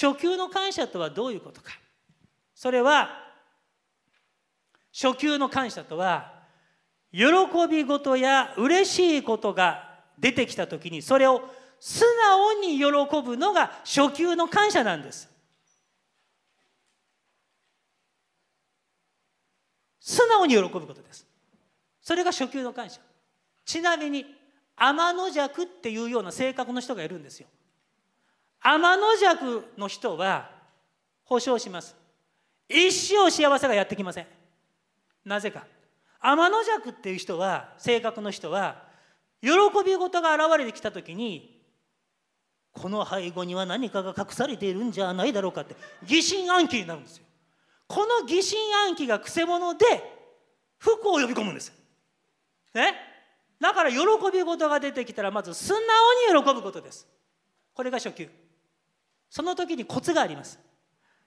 初級の感謝とはどういうことかそれは初級の感謝とは喜び事や嬉しいことが出てきた時にそれを素直に喜ぶのが初級の感謝なんです素直に喜ぶことですそれが初級の感謝ちなみに天の弱っていうような性格の人がいるんですよ天の弱の人は保証します一生幸せがやってきませんなぜか天の弱っていう人は性格の人は喜び事が現れてきた時にこの背後には何かが隠されているんじゃないだろうかって疑心暗鬼になるんですよこの疑心暗鬼がくせ者で不幸を呼び込むんですねだから喜び事が出てきたらまず素直に喜ぶことですこれが初級その時にコツがあります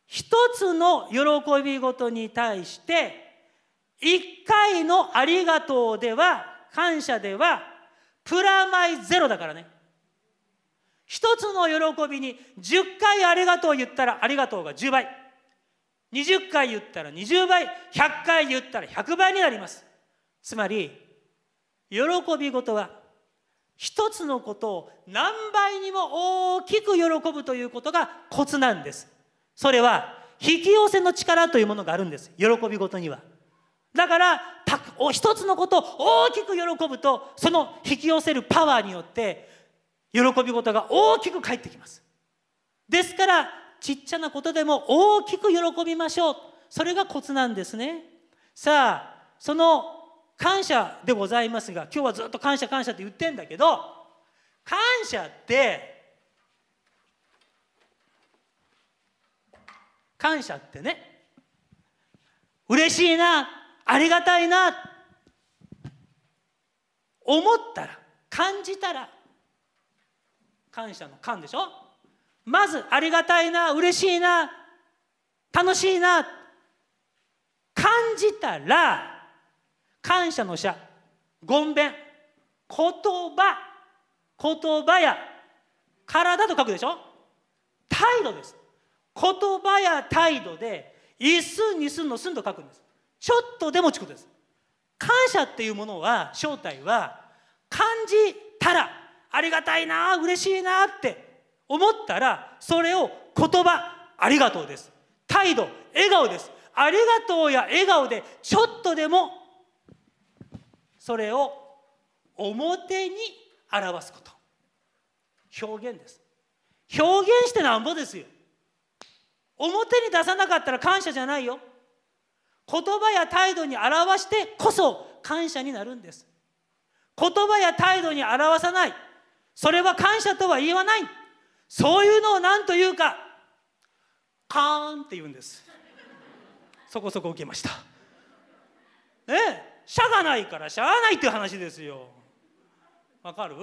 一つの喜びごとに対して一回のありがとうでは感謝ではプラマイゼロだからね一つの喜びに10回ありがとう言ったらありがとうが10倍20回言ったら20倍100回言ったら100倍になりますつまり喜び事は一つのことを何倍にも大きく喜ぶということがコツなんですそれは引き寄せの力というものがあるんです喜びごとにはだから一つのことを大きく喜ぶとその引き寄せるパワーによって喜び事が大きく返ってきますですからちっちゃなことでも大きく喜びましょうそれがコツなんですねさあその感謝でございますが今日はずっと感謝感謝って言ってんだけど感謝って感謝ってね嬉しいなありがたいな思ったら感じたら感謝の感でしょまずありがたいな嬉しいな楽しいな感じたら感謝の謝ごんべん言葉言葉や体と書くでしょ態度です言葉や態度で一寸二寸の寸と書くんですちょっとでもちくです感謝っていうものは正体は感じたらありがたいな嬉しいなって思ったらそれを言葉ありがとうです態度笑顔ですありがとうや笑顔でちょっとでもそれを表に表すこと表現です表現してなんぼですよ表に出さなかったら感謝じゃないよ言葉や態度に表してこそ感謝になるんです言葉や態度に表さないそれは感謝とは言わないそういうのを何と言うかカーンって言うんですそこそこ受けましたねえしゃがないからしゃあないっていう話ですよわかる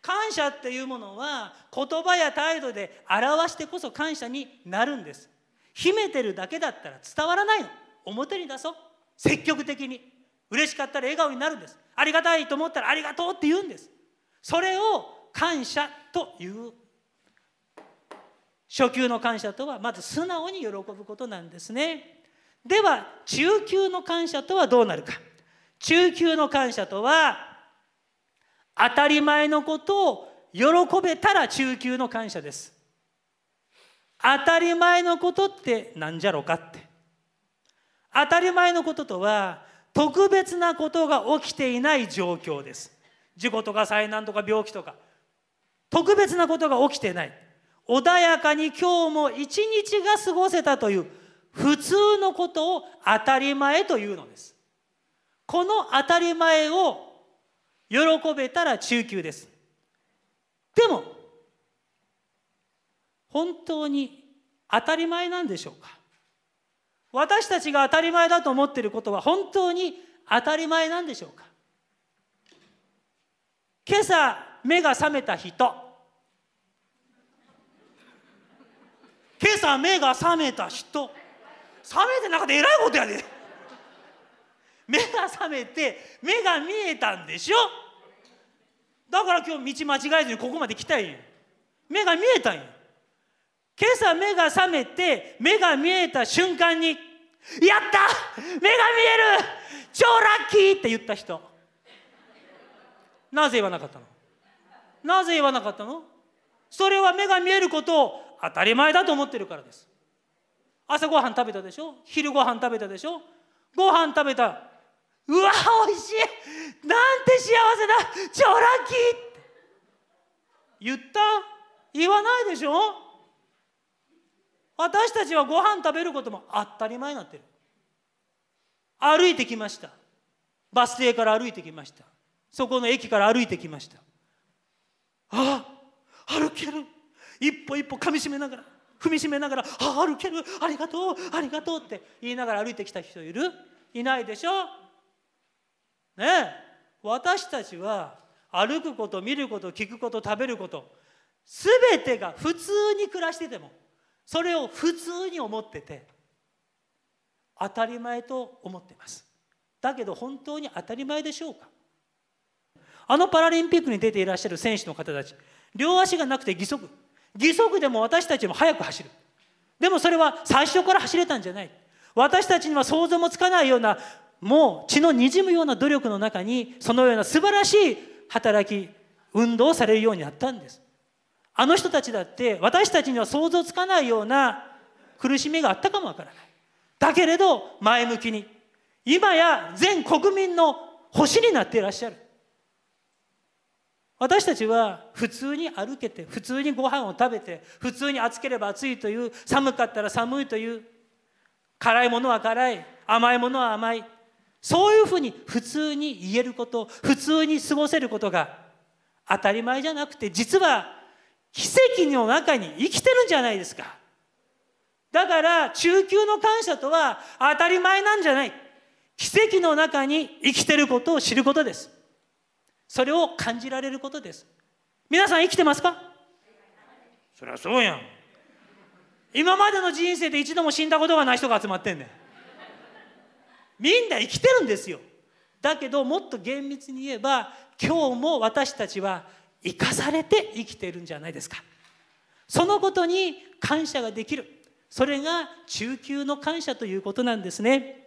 感謝っていうものは言葉や態度で表してこそ感謝になるんです秘めてるだけだったら伝わらないの表に出そう積極的に嬉しかったら笑顔になるんですありがたいと思ったらありがとうって言うんですそれを感謝という初級の感謝とはまず素直に喜ぶことなんですねでは中級の感謝とはどうなるか中級の感謝とは当たり前のことを喜べたら中級の感謝です当たり前のことってなんじゃろかって当たり前のこととは特別なことが起きていない状況です事故とか災難とか病気とか特別なことが起きてない穏やかに今日も一日が過ごせたという普通のことを当たり前というのですこの当たり前を喜べたら中級ですでも本当に当たり前なんでしょうか私たちが当たり前だと思っていることは本当に当たり前なんでしょうか今朝目が覚めた人今朝目が覚めた人覚めて中でえらいことやで目が覚めて目が見えたんでしょだから今日道間違えずにここまで来たんや目が見えたんや今朝目が覚めて目が見えた瞬間に「やった目が見える超ラッキー!」って言った人なぜ言わなかったのなぜ言わなかったのそれは目が見えることを当たり前だと思ってるからです朝ごはん食べたでしょ昼ごはん食べたでしょごはん食べたうわおいしいなんて幸せだちラらキ言った言わないでしょ私たちはご飯食べることも当たり前になってる歩いてきましたバス停から歩いてきましたそこの駅から歩いてきましたああ歩ける一歩一歩かみしめながら踏みしめながら「あ歩けるありがとうありがとう」って言いながら歩いてきた人いるいないでしょねえ私たちは歩くこと見ること聞くこと食べること全てが普通に暮らしててもそれを普通に思ってて当たり前と思ってますだけど本当に当たり前でしょうかあのパラリンピックに出ていらっしゃる選手の方たち両足がなくて義足義足でも私たちも速く走るでもそれは最初から走れたんじゃない私たちには想像もつかないようなもう血のにじむような努力の中にそのような素晴らしい働き運動をされるようになったんですあの人たちだって私たちには想像つかないような苦しみがあったかもわからないだけれど前向きに今や全国民の星になっていらっしゃる私たちは普通に歩けて普通にご飯を食べて普通に暑ければ暑いという寒かったら寒いという辛いものは辛い甘いものは甘いそういうふうに普通に言えること普通に過ごせることが当たり前じゃなくて実は奇跡の中に生きてるんじゃないですかだから中級の感謝とは当たり前なんじゃない奇跡の中に生きてることを知ることですそれを感じられることです皆さん生きてますかそりゃそうやん今までの人生で一度も死んだことがない人が集まってんねんみんな生きてるんですよだけどもっと厳密に言えば今日も私たちは生かされて生きてるんじゃないですかそのことに感謝ができるそれが中級の感謝ということなんですね